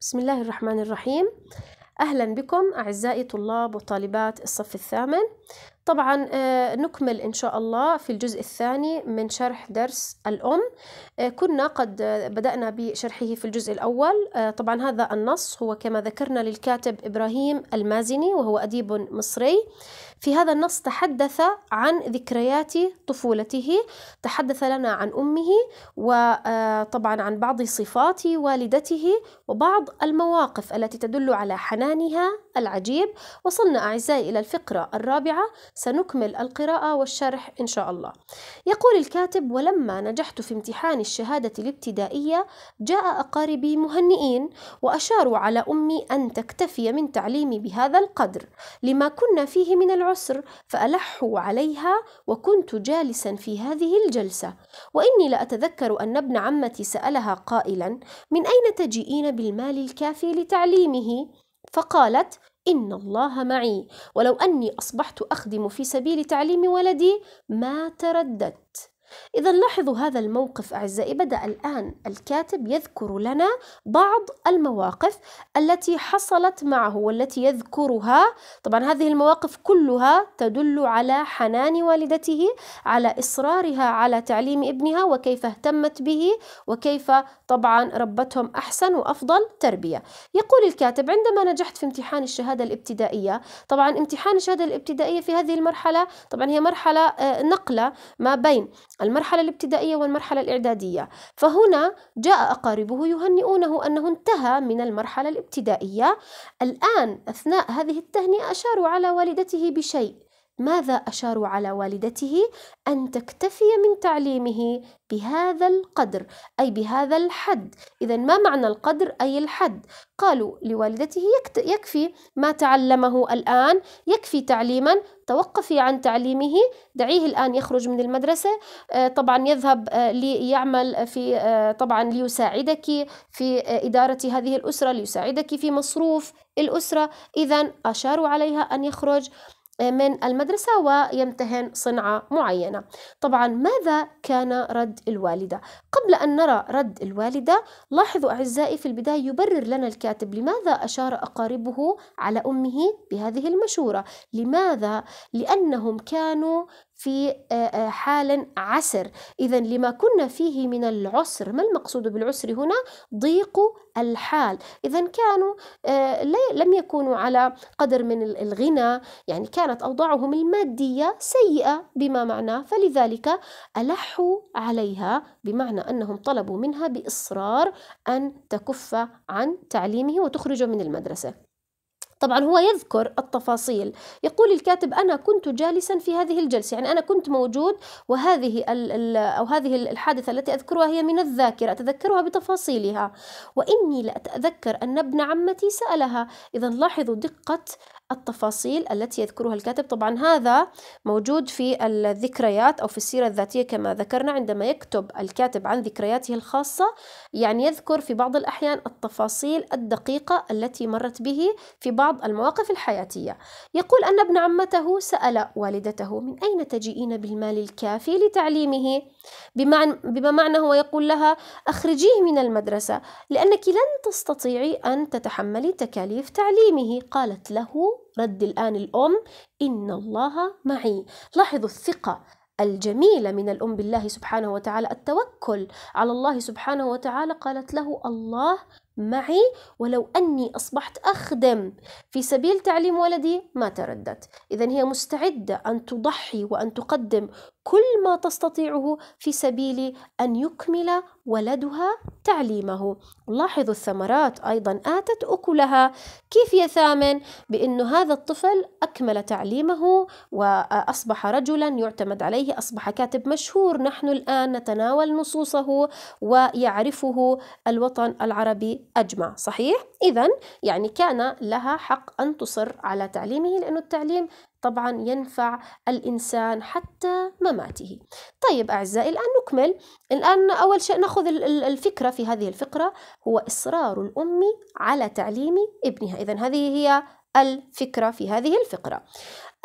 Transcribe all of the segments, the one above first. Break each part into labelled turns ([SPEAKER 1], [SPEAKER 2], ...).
[SPEAKER 1] بسم الله الرحمن الرحيم أهلا بكم أعزائي طلاب وطالبات الصف الثامن طبعا آه، نكمل إن شاء الله في الجزء الثاني من شرح درس الأم آه، كنا قد آه، بدأنا بشرحه في الجزء الأول طبعا هذا النص هو كما ذكرنا للكاتب إبراهيم المازني وهو أديب مصري في هذا النص تحدث عن ذكريات طفولته تحدث لنا عن أمه وطبعا عن بعض صفات والدته وبعض المواقف التي تدل على حنانها العجيب وصلنا أعزائي إلى الفقرة الرابعة سنكمل القراءة والشرح إن شاء الله يقول الكاتب ولما نجحت في امتحان الشهادة الابتدائية جاء أقاربي مهنئين وأشاروا على أمي أن تكتفي من تعليمي بهذا القدر لما كنا فيه من العسر فألحوا عليها وكنت جالسا في هذه الجلسة وإني لأتذكر أن ابن عمتي سألها قائلا من أين تجيئين بالمال الكافي لتعليمه؟ فقالت إن الله معي ولو أني أصبحت أخدم في سبيل تعليم ولدي ما ترددت إذا لاحظوا هذا الموقف أعزائي بدأ الآن الكاتب يذكر لنا بعض المواقف التي حصلت معه والتي يذكرها طبعا هذه المواقف كلها تدل على حنان والدته على إصرارها على تعليم ابنها وكيف اهتمت به وكيف طبعا ربتهم أحسن وأفضل تربية يقول الكاتب عندما نجحت في امتحان الشهادة الابتدائية طبعا امتحان الشهادة الابتدائية في هذه المرحلة طبعا هي مرحلة آه، نقلة ما بين المرحلة الابتدائية والمرحلة الإعدادية فهنا جاء أقاربه يهنئونه أنه انتهى من المرحلة الابتدائية الآن أثناء هذه التهنئة أشاروا على والدته بشيء ماذا أشاروا على والدته؟ أن تكتفي من تعليمه بهذا القدر أي بهذا الحد إذا ما معنى القدر أي الحد؟ قالوا لوالدته يكفي ما تعلمه الآن يكفي تعليما توقفي عن تعليمه دعيه الآن يخرج من المدرسة آه، طبعا يذهب آه، ليعمل في آه، طبعا ليساعدك في إدارة هذه الأسرة ليساعدك في مصروف الأسرة إذا أشاروا عليها أن يخرج آه، من المدرسة ويمتهن صنعة معينة طبعا ماذا كان رد الوالدة؟ قبل أن نرى رد الوالدة لاحظوا أعزائي في البداية يبرر لنا الكاتب لماذا أشار أقاربه على أمه بهذه المشورة لماذا؟ لأنهم كانوا في آه، آه، حال عسر إذا لما كنا فيه من العسر ما المقصود بالعسر هنا ضيق الحال إذا كانوا آه، لم يكونوا على قدر من الغنى يعني كانت أوضاعهم المادية سيئة بما معناه فلذلك ألحوا عليها بمعنى أنهم طلبوا منها بإصرار أن تكف عن تعليمه وتخرجه من المدرسة طبعا هو يذكر التفاصيل يقول الكاتب أنا كنت جالسا في هذه الجلسة يعني أنا كنت موجود وهذه الـ الـ أو هذه الحادثة التي أذكرها هي من الذاكرة أتذكرها بتفاصيلها وإني لأتذكر أن ابن عمتي سألها إذا لاحظوا دقة التفاصيل التي يذكرها الكاتب طبعا هذا موجود في الذكريات أو في السيرة الذاتية كما ذكرنا عندما يكتب الكاتب عن ذكرياته الخاصة يعني يذكر في بعض الأحيان التفاصيل الدقيقة التي مرت به في بعض المواقف الحياتية يقول أن ابن عمته سأل والدته من أين تجيئين بالمال الكافي لتعليمه بمعنى بما معنى هو يقول لها أخرجيه من المدرسة لأنك لن تستطيعي أن تتحملي تكاليف تعليمه قالت له رد الآن الأم إن الله معي لاحظوا الثقة الجميلة من الأم بالله سبحانه وتعالى التوكل على الله سبحانه وتعالى قالت له الله معي ولو أني أصبحت أخدم في سبيل تعليم ولدي ما تردت إذا هي مستعدة أن تضحي وأن تقدم كل ما تستطيعه في سبيل أن يكمل ولدها تعليمه لاحظوا الثمرات أيضا آتت أكلها كيف يا ثامن؟ بأن هذا الطفل أكمل تعليمه وأصبح رجلا يعتمد عليه أصبح كاتب مشهور نحن الآن نتناول نصوصه ويعرفه الوطن العربي أجمع صحيح؟ إذا يعني كان لها حق أن تصر على تعليمه لأن التعليم طبعا ينفع الإنسان حتى مماته طيب أعزائي الآن نكمل الآن أول شيء نأخذ الفكرة في هذه الفقرة هو إصرار الأم على تعليم ابنها إذا هذه هي الفكرة في هذه الفقرة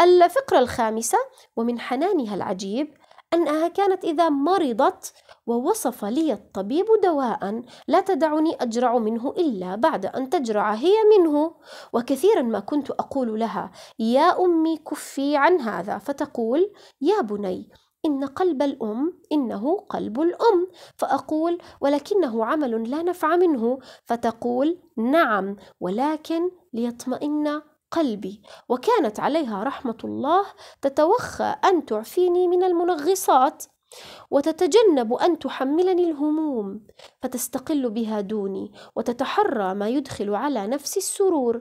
[SPEAKER 1] الفقرة الخامسة ومن حنانها العجيب أنها كانت إذا مرضت ووصف لي الطبيب دواء لا تدعني أجرع منه إلا بعد أن تجرع هي منه وكثيرا ما كنت أقول لها يا أمي كفي عن هذا فتقول يا بني إن قلب الأم إنه قلب الأم فأقول ولكنه عمل لا نفع منه فتقول نعم ولكن ليطمئن قلبي وكانت عليها رحمة الله تتوخى أن تعفيني من المنغصات وتتجنب أن تحملني الهموم فتستقل بها دوني وتتحرى ما يدخل على نفسي السرور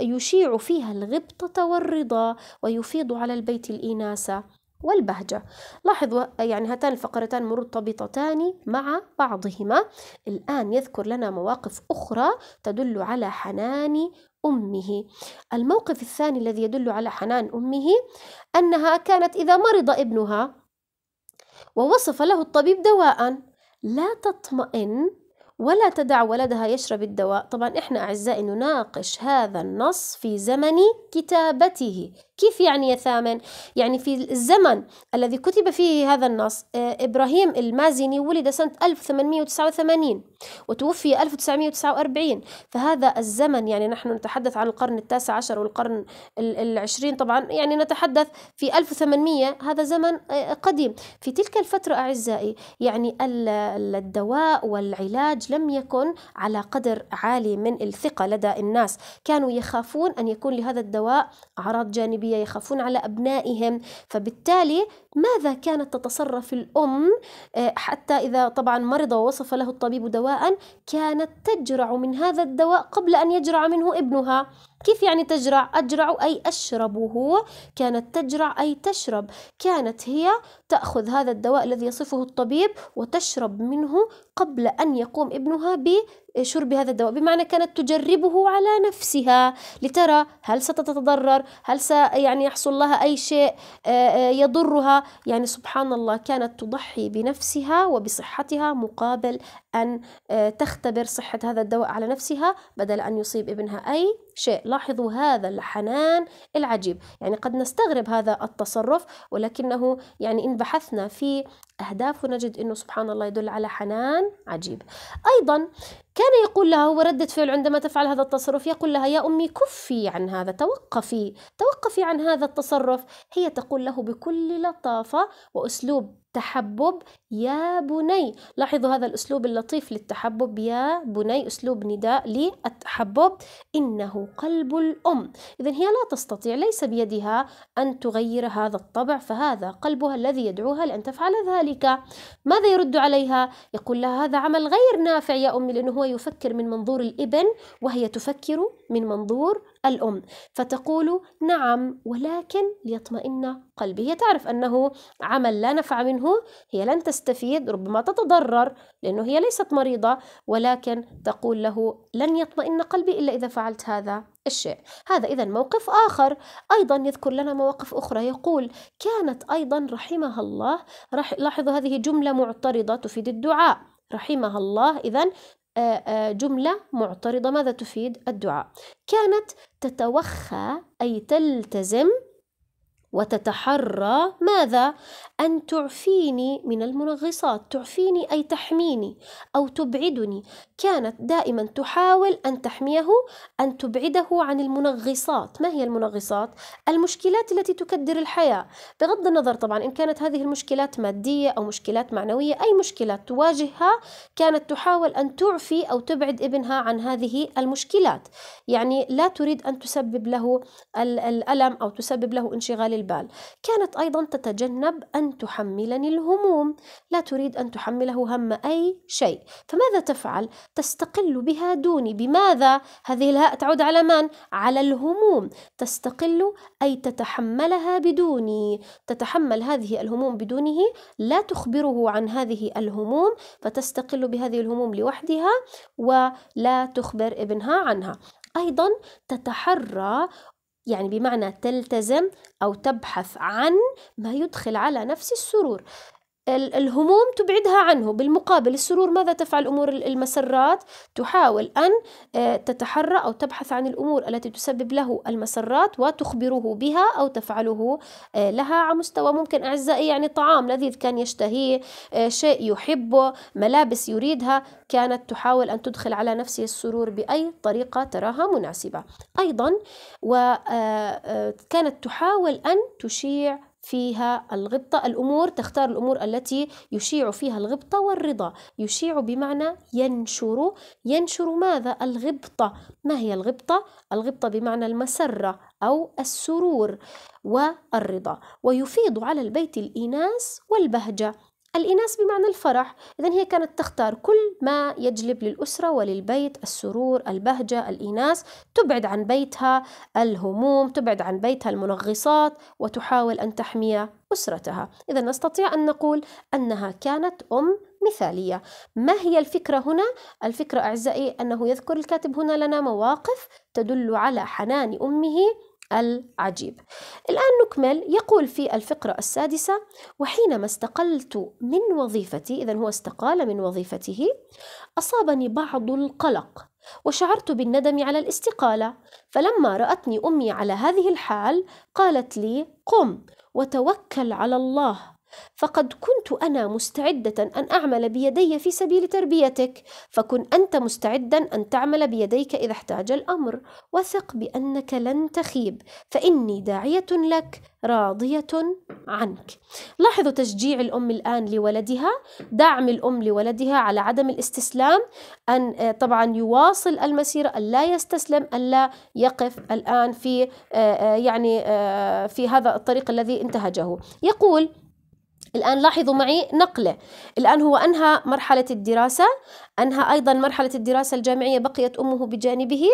[SPEAKER 1] ويشيع فيها الغبطة والرضا ويفيض على البيت الإناسة والبهجة لاحظوا يعني هاتان الفقرتان مرتبطتان مع بعضهما الآن يذكر لنا مواقف أخرى تدل على حنان أمه الموقف الثاني الذي يدل على حنان أمه أنها كانت إذا مرض ابنها ووصف له الطبيب دواء لا تطمئن ولا تدع ولدها يشرب الدواء طبعا إحنا أعزائي نناقش هذا النص في زمن كتابته كيف يعني يا ثامن؟ يعني في الزمن الذي كتب فيه هذا النص آه، إبراهيم المازني ولد سنة 1889 وتوفي 1949 فهذا الزمن يعني نحن نتحدث عن القرن التاسع عشر والقرن العشرين طبعا يعني نتحدث في 1800 هذا زمن آه، قديم في تلك الفترة أعزائي يعني الدواء والعلاج لم يكن على قدر عالي من الثقة لدى الناس كانوا يخافون أن يكون لهذا الدواء أعراض جانبية يخافون على أبنائهم فبالتالي ماذا كانت تتصرف الأم آه، حتى إذا طبعا مرض ووصف له الطبيب دواء كانت تجرع من هذا الدواء قبل أن يجرع منه ابنها كيف يعني تجرع أجرع أي أشرب هو كانت تجرع أي تشرب كانت هي تأخذ هذا الدواء الذي يصفه الطبيب وتشرب منه قبل أن يقوم ابنها بشرب هذا الدواء بمعنى كانت تجربه على نفسها لترى هل ستتضرر هل س يعني يحصل لها أي شيء آه، آه، يضرها يعني سبحان الله كانت تضحي بنفسها وبصحتها مقابل أن آه، تختبر صحة هذا الدواء على نفسها بدل أن يصيب ابنها أي شيء لاحظوا هذا الحنان العجيب يعني قد نستغرب هذا التصرف ولكنه يعني إن بحثنا في أهدافه نجد أنه سبحان الله يدل على حنان عجيب أيضا كان يقول لها هو ردة فعل عندما تفعل هذا التصرف يقول لها يا أمي كفي عن هذا توقفي توقفي عن هذا التصرف هي تقول له بكل لطافة وأسلوب تحبب يا بني لاحظوا هذا الأسلوب اللطيف للتحبب يا بني أسلوب نداء للتحبب إنه قلب الأم إذا هي لا تستطيع ليس بيدها أن تغير هذا الطبع فهذا قلبها الذي يدعوها لأن تفعل ذلك ماذا يرد عليها؟ يقول لها هذا عمل غير نافع يا أمي لأنه هو يفكر من منظور الابن وهي تفكر من منظور الأم فتقول نعم ولكن ليطمئن قلبي هي تعرف أنه عمل لا نفع منه هي لن تستفيد ربما تتضرر لأنه هي ليست مريضة ولكن تقول له لن يطمئن قلبي إلا إذا فعلت هذا الشيء هذا إذا موقف آخر أيضا يذكر لنا مواقف أخرى يقول كانت أيضا رحمها الله رح لاحظوا هذه جملة معترضة تفيد الدعاء رحمها الله إذا آه، آه، جملة معترضة ماذا تفيد؟ الدعاء كانت تتوخى أي تلتزم وتتحرى ماذا ان تعفيني من المنغصات تعفيني اي تحميني او تبعدني كانت دائما تحاول ان تحميه ان تبعده عن المنغصات ما هي المنغصات المشكلات التي تكدر الحياه بغض النظر طبعا ان كانت هذه المشكلات ماديه او مشكلات معنويه اي مشكلات تواجهها كانت تحاول ان تعفي او تبعد ابنها عن هذه المشكلات يعني لا تريد ان تسبب له الالم او تسبب له انشغال الجبال كانت أيضا تتجنب أن تحملني الهموم لا تريد أن تحمله هم أي شيء فماذا تفعل؟ تستقل بها دوني بماذا؟ هذه الهاء تعود على من؟ على الهموم تستقل أي تتحملها بدوني تتحمل هذه الهموم بدونه لا تخبره عن هذه الهموم فتستقل بهذه الهموم لوحدها ولا تخبر ابنها عنها ايضا تتحرى يعني بمعنى تلتزم أو تبحث عن ما يدخل على نفس السرور الهموم تبعدها عنه بالمقابل السرور ماذا تفعل أمور المسرات تحاول أن آه، تتحرى أو تبحث عن الأمور التي تسبب له المسرات وتخبره بها أو تفعله آه، لها على مستوى ممكن أعزائي يعني طعام لذيذ كان يشتهيه آه، شيء يحبه ملابس يريدها كانت تحاول أن تدخل على نفسه السرور بأي طريقة تراها مناسبة أيضا وكانت تحاول أن تشيع فيها الغبطة الأمور تختار الأمور التي يشيع فيها الغبطة والرضا يشيع بمعنى ينشر ينشر ماذا الغبطة ما هي الغبطة الغبطة بمعنى المسرة أو السرور والرضا ويفيض على البيت الإيناس والبهجة الإناث بمعنى الفرح إذا هي كانت تختار كل ما يجلب للأسرة وللبيت السرور البهجة الإناث تبعد عن بيتها الهموم تبعد عن بيتها المنغصات وتحاول أن تحمي أسرتها إذا نستطيع أن نقول أنها كانت أم مثالية ما هي الفكرة هنا؟ الفكرة أعزائي أنه يذكر الكاتب هنا لنا مواقف تدل على حنان أمه العجيب الآن نكمل يقول في الفقرة السادسة وحينما استقلت من وظيفتي إذا هو استقال من وظيفته أصابني بعض القلق وشعرت بالندم على الاستقالة فلما رأتني أمي على هذه الحال قالت لي قم وتوكل على الله فقد كنت انا مستعده ان اعمل بيدي في سبيل تربيتك فكن انت مستعدا ان تعمل بيديك اذا احتاج الامر وثق بانك لن تخيب فاني داعيه لك راضيه عنك لاحظوا تشجيع الام الان لولدها دعم الام لولدها على عدم الاستسلام ان آه، طبعا يواصل المسيره ان لا يستسلم ان لا يقف الان في آه، آه، يعني في هذا الطريق الذي انتهجه يقول الآن لاحظوا معي نقلة الآن هو أنهى مرحلة الدراسة أنهى أيضا مرحلة الدراسة الجامعية بقيت أمه بجانبه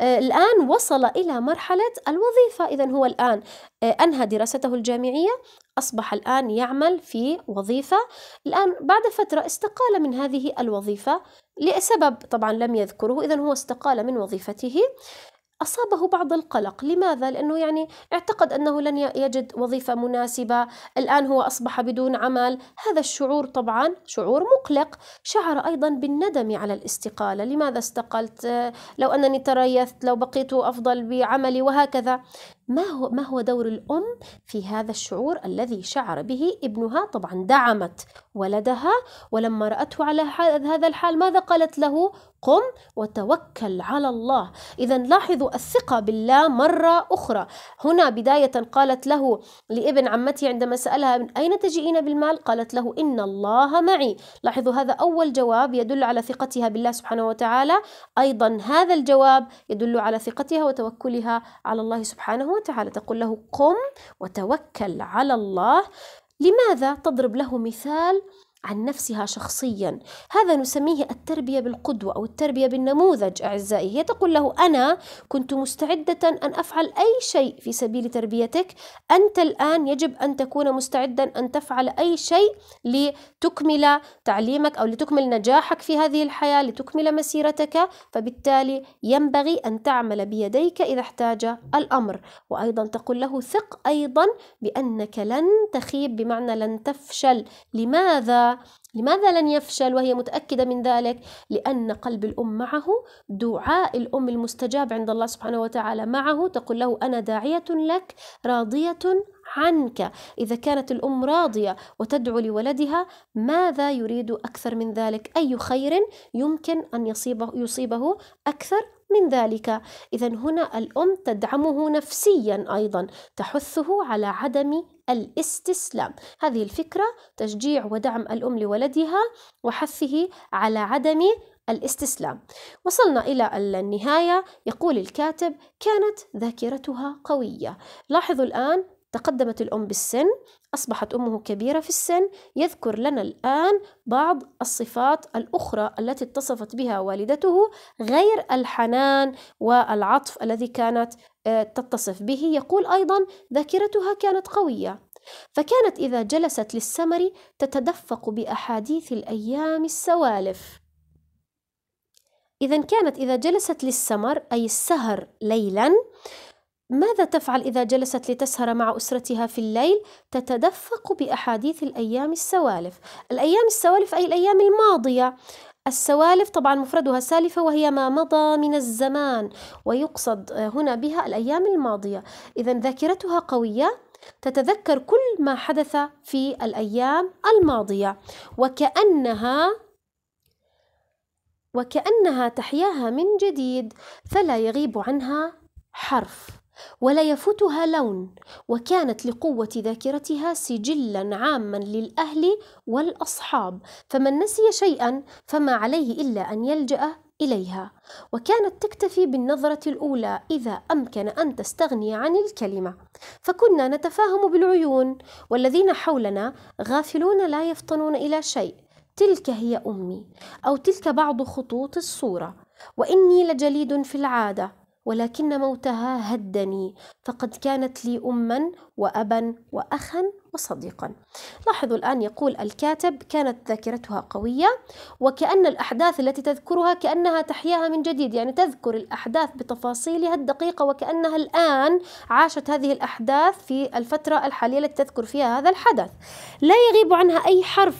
[SPEAKER 1] آه الآن وصل إلى مرحلة الوظيفة إذا هو الآن آه أنهى دراسته الجامعية أصبح الآن يعمل في وظيفة الآن بعد فترة استقال من هذه الوظيفة لسبب طبعا لم يذكره إذا هو استقال من وظيفته أصابه بعض القلق لماذا؟ لأنه يعني اعتقد أنه لن يجد وظيفة مناسبة الآن هو أصبح بدون عمل هذا الشعور طبعا شعور مقلق شعر أيضا بالندم على الاستقالة لماذا استقلت؟ لو أنني تريثت لو بقيت أفضل بعملي وهكذا ما هو ما هو دور الأم في هذا الشعور الذي شعر به ابنها طبعا دعمت ولدها ولما رأته على هذا الحال ماذا قالت له قم وتوكل على الله إذا لاحظوا الثقة بالله مرة أخرى هنا بداية قالت له لابن عمتي عندما سألها من أين تجئين بالمال قالت له إن الله معي لاحظوا هذا أول جواب يدل على ثقتها بالله سبحانه وتعالى أيضا هذا الجواب يدل على ثقتها وتوكلها على الله سبحانه وتعالى تقول له قم وتوكل على الله لماذا تضرب له مثال عن نفسها شخصيا هذا نسميه التربية بالقدوة أو التربية بالنموذج أعزائي هي تقول له أنا كنت مستعدة أن أفعل أي شيء في سبيل تربيتك أنت الآن يجب أن تكون مستعدا أن تفعل أي شيء لتكمل تعليمك أو لتكمل نجاحك في هذه الحياة لتكمل مسيرتك فبالتالي ينبغي أن تعمل بيديك إذا احتاج الأمر وأيضا تقول له ثق أيضا بأنك لن تخيب بمعنى لن تفشل لماذا لماذا لن يفشل وهي متأكدة من ذلك؟ لأن قلب الأم معه دعاء الأم المستجاب عند الله سبحانه وتعالى معه تقول له أنا داعية لك راضية عنك إذا كانت الأم راضية وتدعو لولدها ماذا يريد أكثر من ذلك أي خير يمكن أن يصيبه, يصيبه أكثر من ذلك إذا هنا الأم تدعمه نفسيا أيضا تحثه على عدم الاستسلام هذه الفكرة تشجيع ودعم الأم لولدها وحثه على عدم الاستسلام وصلنا إلى النهاية يقول الكاتب كانت ذاكرتها قوية لاحظوا الآن تقدمت الأم بالسن أصبحت أمه كبيرة في السن يذكر لنا الآن بعض الصفات الأخرى التي اتصفت بها والدته غير الحنان والعطف الذي كانت آه، تتصف به يقول أيضا ذاكرتها كانت قوية فكانت إذا جلست للسمر تتدفق بأحاديث الأيام السوالف إذا كانت إذا جلست للسمر أي السهر ليلا ماذا تفعل إذا جلست لتسهر مع أسرتها في الليل؟ تتدفق بأحاديث الأيام السوالف، الأيام السوالف أي الأيام الماضية، السوالف طبعا مفردها سالفة وهي ما مضى من الزمان، ويقصد هنا بها الأيام الماضية، إذا ذاكرتها قوية تتذكر كل ما حدث في الأيام الماضية، وكأنها وكأنها تحياها من جديد، فلا يغيب عنها حرف ولا يفوتها لون وكانت لقوة ذاكرتها سجلا عاما للأهل والأصحاب فمن نسي شيئا فما عليه إلا أن يلجأ إليها وكانت تكتفي بالنظرة الأولى إذا أمكن أن تستغني عن الكلمة فكنا نتفاهم بالعيون والذين حولنا غافلون لا يفطنون إلى شيء تلك هي أمي أو تلك بعض خطوط الصورة وإني لجليد في العادة ولكن موتها هدني فقد كانت لي أما وأبا وأخا وصديقا لاحظوا الآن يقول الكاتب كانت ذاكرتها قوية وكأن الأحداث التي تذكرها كأنها تحياها من جديد يعني تذكر الأحداث بتفاصيلها الدقيقة وكأنها الآن عاشت هذه الأحداث في الفترة الحالية التي تذكر فيها هذا الحدث لا يغيب عنها أي حرف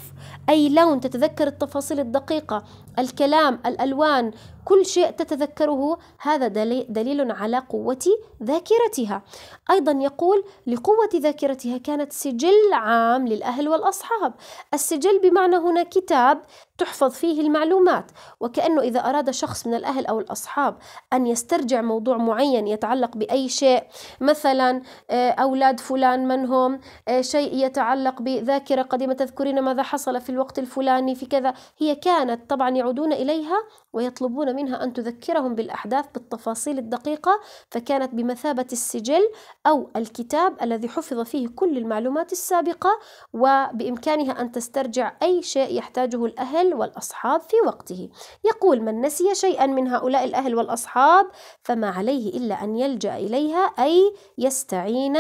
[SPEAKER 1] أي لون تتذكر التفاصيل الدقيقة الكلام الألوان كل شيء تتذكره هذا دليل على قوة ذاكرتها أيضا يقول لقوة ذاكرتها كانت سجل عام للأهل والأصحاب السجل بمعنى هنا كتاب تحفظ فيه المعلومات وكأنه إذا أراد شخص من الأهل أو الأصحاب أن يسترجع موضوع معين يتعلق بأي شيء مثلا آه، أولاد فلان من هم آه، شيء يتعلق بذاكرة قديمة تذكرين ماذا حصل في الوقت الفلاني في كذا هي كانت طبعا يعودون إليها ويطلبون منها أن تذكرهم بالأحداث بالتفاصيل الدقيقة فكانت بمثابة السجل أو الكتاب الذي حفظ فيه كل المعلومات السابقة وبإمكانها أن تسترجع أي شيء يحتاجه الأهل والأصحاب في وقته يقول من نسي شيئا من هؤلاء الأهل والأصحاب فما عليه إلا أن يلجأ إليها أي يستعين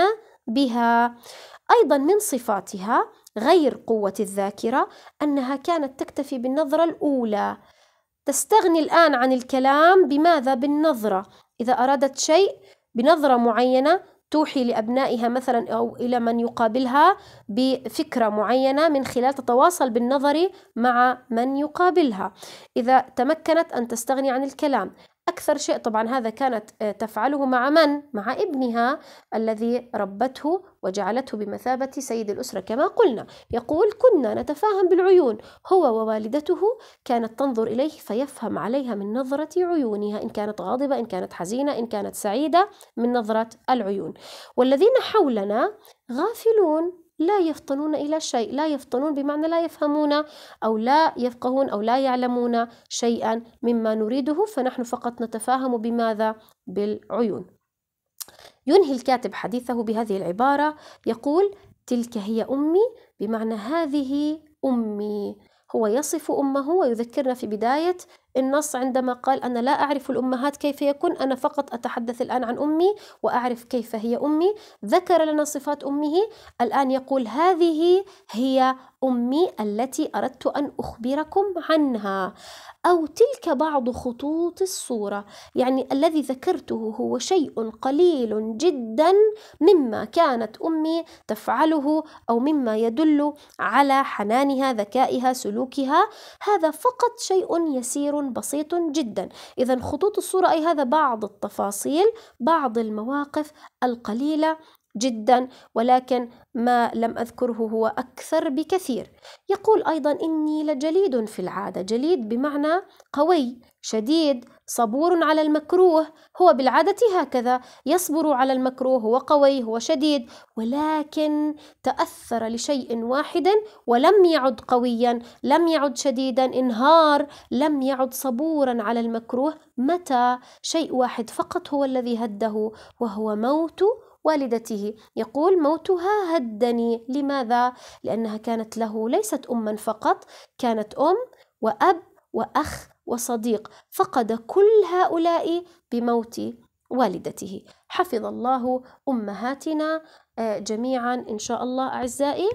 [SPEAKER 1] بها أيضا من صفاتها غير قوة الذاكرة أنها كانت تكتفي بالنظرة الأولى تستغني الآن عن الكلام بماذا؟ بالنظرة إذا أرادت شيء بنظرة معينة توحي لأبنائها مثلا أو إلى من يقابلها بفكرة معينة من خلال تتواصل بالنظر مع من يقابلها إذا تمكنت أن تستغني عن الكلام أكثر شيء طبعا هذا كانت آه، تفعله مع من؟ مع ابنها الذي ربته وجعلته بمثابة سيد الأسرة كما قلنا يقول كنا نتفاهم بالعيون هو ووالدته كانت تنظر إليه فيفهم عليها من نظرة عيونها إن كانت غاضبة إن كانت حزينة إن كانت سعيدة من نظرة العيون والذين حولنا غافلون لا يفطنون إلى شيء لا يفطنون بمعنى لا يفهمون أو لا يفقهون أو لا يعلمون شيئا مما نريده فنحن فقط نتفاهم بماذا بالعيون ينهي الكاتب حديثه بهذه العبارة يقول تلك هي أمي بمعنى هذه أمي هو يصف أمه ويذكرنا في بداية النص عندما قال أنا لا أعرف الأمهات كيف يكن أنا فقط أتحدث الآن عن أمي وأعرف كيف هي أمي ذكر لنا صفات أمه الآن يقول هذه هي أمي التي أردت أن أخبركم عنها أو تلك بعض خطوط الصورة يعني الذي ذكرته هو شيء قليل جدا مما كانت أمي تفعله أو مما يدل على حنانها ذكائها سلوكها هذا فقط شيء يسير بسيط جدا إذا خطوط الصورة أي هذا بعض التفاصيل بعض المواقف القليلة جدا ولكن ما لم اذكره هو اكثر بكثير يقول ايضا اني لجليد في العاده جليد بمعنى قوي شديد صبور على المكروه هو بالعادة هكذا يصبر على المكروه هو قوي هو شديد ولكن تأثر لشيء واحد ولم يعد قويا لم يعد شديدا انهار لم يعد صبورا على المكروه متى شيء واحد فقط هو الذي هده وهو موت والدته يقول موتها هدني لماذا لأنها كانت له ليست أما فقط كانت أم وأب وأخ وصديق فقد كل هؤلاء بموت والدته حفظ الله أمهاتنا آه، جميعا إن شاء الله أعزائي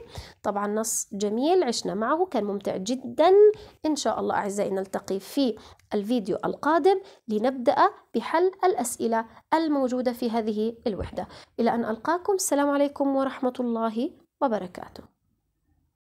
[SPEAKER 1] طبعا نص جميل عشنا معه كان ممتع جدا إن شاء الله أعزائي نلتقي في الفيديو القادم لنبدأ بحل الأسئلة الموجودة في هذه الوحدة إلى أن ألقاكم السلام عليكم ورحمة الله وبركاته